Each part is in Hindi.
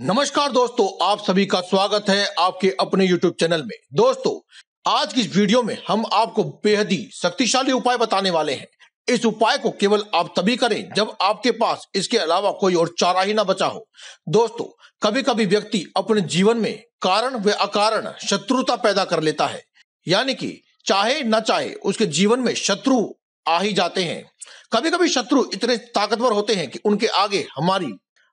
नमस्कार दोस्तों आप सभी का स्वागत है आपके अपने YouTube चैनल में दोस्तों आज की इस वीडियो में हम आपको बेहद ही शक्तिशाली उपाय बताने वाले हैं इस उपाय को केवल आप तभी करें जब आपके पास इसके अलावा कोई और चारा ही ना बचा हो दोस्तों कभी कभी व्यक्ति अपने जीवन में कारण व अकारण शत्रुता पैदा कर लेता है यानी कि चाहे ना चाहे उसके जीवन में शत्रु आ ही जाते हैं कभी कभी शत्रु इतने ताकतवर होते हैं कि उनके आगे हमारी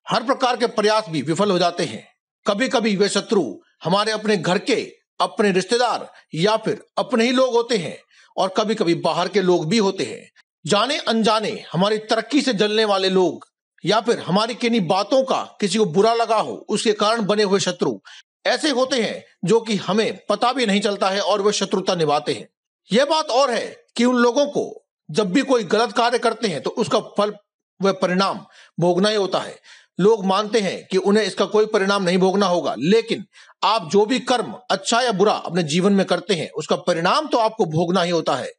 हर प्रकार के प्रयास भी विफल हो जाते हैं कभी कभी वे शत्रु हमारे अपने घर के अपने रिश्तेदार या फिर अपने ही लोग होते हैं और कभी कभी बाहर के लोग भी होते हैं जाने अनजाने हमारी तरक्की से जलने वाले लोग या फिर हमारी किन्नी बातों का किसी को बुरा लगा हो उसके कारण बने हुए शत्रु ऐसे होते हैं जो कि हमें पता भी नहीं चलता है और वे शत्रुता निभाते हैं यह बात और है कि उन लोगों को जब भी कोई गलत कार्य करते हैं तो उसका फल व परिणाम भोगना ही होता है लोग मानते हैं कि उन्हें इसका कोई परिणाम नहीं भोगना होगा लेकिन आप जो भी कर्म अच्छा या बुरा अपने जीवन में करते हैं उसका परिणाम तो आपको भोगना ही होता है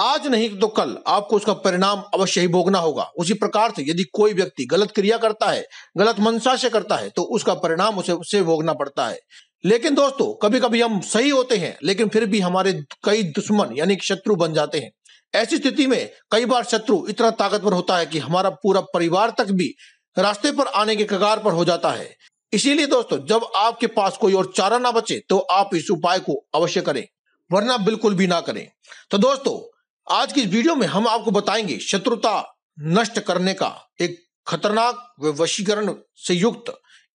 आज नहीं तो कल आपको उसका परिणाम अवश्य ही भोगना होगा उसी प्रकार से यदि कोई व्यक्ति गलत क्रिया करता है गलत मनसा से करता है तो उसका परिणाम उसे उसे भोगना पड़ता है लेकिन दोस्तों कभी कभी हम सही होते हैं लेकिन फिर भी हमारे कई दुश्मन यानी शत्रु बन जाते हैं ऐसी स्थिति में कई बार शत्रु इतना ताकतवर होता है कि हमारा पूरा परिवार तक भी रास्ते पर आने के कगार पर हो जाता है इसीलिए दोस्तों जब आपके पास कोई और चारा ना बचे तो आप इस उपाय को अवश्य करें वरना बिल्कुल भी ना करें तो दोस्तों आज की इस वीडियो में हम आपको बताएंगे शत्रुता नष्ट करने का एक खतरनाक वशीकरण से युक्त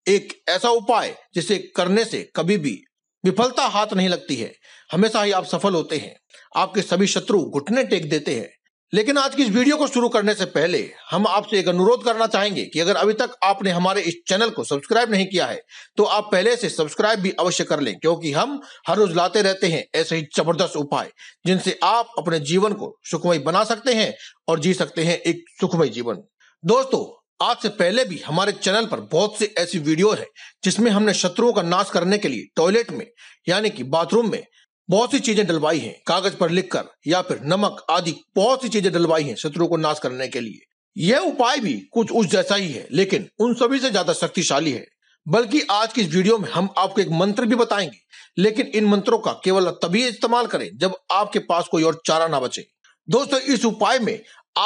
एक ऐसा उपाय जिसे करने से कभी भी विफलता हाथ नहीं लगती है हमेशा ही आप सफल होते हैं आपके सभी शत्रु घुटने टेक देते हैं लेकिन आज की इस वीडियो को शुरू करने से पहले हम आपसे एक अनुरोध करना चाहेंगे कि अगर अभी तक आपने हमारे इस चैनल को सब्सक्राइब नहीं किया है तो आप पहले से सब्सक्राइब भी अवश्य कर लें क्योंकि हम हर रोज लाते रहते हैं ऐसे ही जबरदस्त उपाय जिनसे आप अपने जीवन को सुखमय बना सकते हैं और जी सकते हैं एक सुखमय जीवन दोस्तों आज से पहले भी हमारे चैनल पर बहुत से ऐसी वीडियो है जिसमें हमने शत्रुओं का नाश करने के लिए टॉयलेट में यानी कि बाथरूम में बहुत सी चीजें डलवाई हैं कागज पर लिखकर या फिर नमक आदि बहुत सी चीजें डलवाई हैं शत्रु को नाश करने के लिए यह उपाय भी कुछ उस जैसा ही है लेकिन उन सभी से ज्यादा शक्तिशाली है बल्कि आज की इस वीडियो में हम आपको एक मंत्र भी बताएंगे लेकिन इन मंत्रों का केवल तभी इस्तेमाल करें जब आपके पास कोई और चारा ना बचे दोस्तों इस उपाय में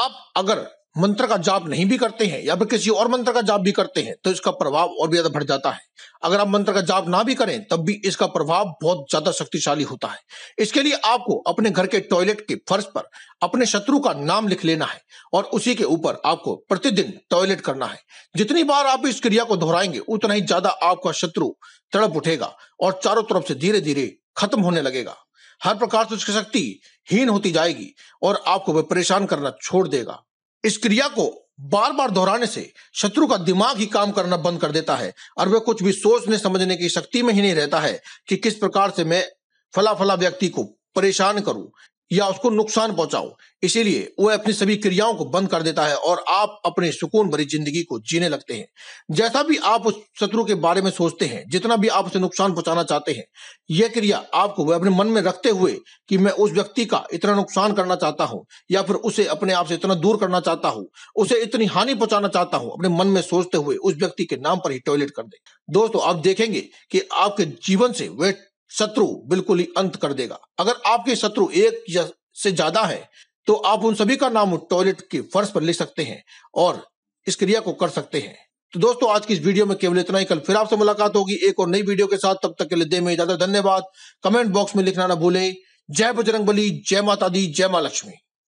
आप अगर मंत्र का जाप नहीं भी करते हैं या फिर किसी और मंत्र का जाप भी करते हैं तो इसका प्रभाव और भी ज्यादा बढ़ जाता है अगर आप मंत्र का जाप ना भी करें तब भी इसका प्रभाव बहुत ज्यादा शक्तिशाली होता है इसके लिए आपको अपने घर के टॉयलेट के फर्श पर अपने शत्रु का नाम लिख लेना है और उसी के ऊपर आपको प्रतिदिन टॉयलेट करना है जितनी बार आप इस क्रिया को दोहराएंगे उतना ही ज्यादा आपका शत्रु तड़प उठेगा और चारों तरफ से धीरे धीरे खत्म होने लगेगा हर प्रकार से उसकी शक्ति हीन होती जाएगी और आपको वह परेशान करना छोड़ देगा इस क्रिया को बार बार दोहराने से शत्रु का दिमाग ही काम करना बंद कर देता है और वह कुछ भी सोचने समझने की शक्ति में ही नहीं रहता है कि किस प्रकार से मैं फला फला व्यक्ति को परेशान करूं या उसको नुकसान पहुंचाओ इसीलिए वह अपनी सभी क्रियाओं को बंद कर देता है और आप अपने सुकून भरी जिंदगी को जीने लगते हैं जैसा भी आप उस शत्रु के बारे में सोचते हैं जितना भी आप उसे नुकसान पहुंचाना चाहते हैं यह क्रिया आपको वह अपने मन में रखते हुए कि मैं उस व्यक्ति का इतना नुकसान करना चाहता हूं या फिर उसे अपने आप से इतना दूर करना चाहता हूं उसे इतनी हानि पहुंचाना चाहता हूं अपने मन में सोचते हुए उस व्यक्ति के नाम पर ही टॉयलेट कर दे दोस्तों आप देखेंगे कि आपके जीवन से वह शत्रु बिल्कुल ही अंत कर देगा अगर आपके शत्रु एक या से ज्यादा है तो आप उन सभी का नाम टॉयलेट के फर्श पर लिख सकते हैं और इस क्रिया को कर सकते हैं तो दोस्तों आज की इस वीडियो में केवल इतना ही कल फिर आपसे मुलाकात होगी एक और नई वीडियो के साथ तब तक के लिए दे में ज्यादा धन्यवाद कमेंट बॉक्स में लिखना ना भूले जय बजरंग बली जय माता दी जय मां लक्ष्मी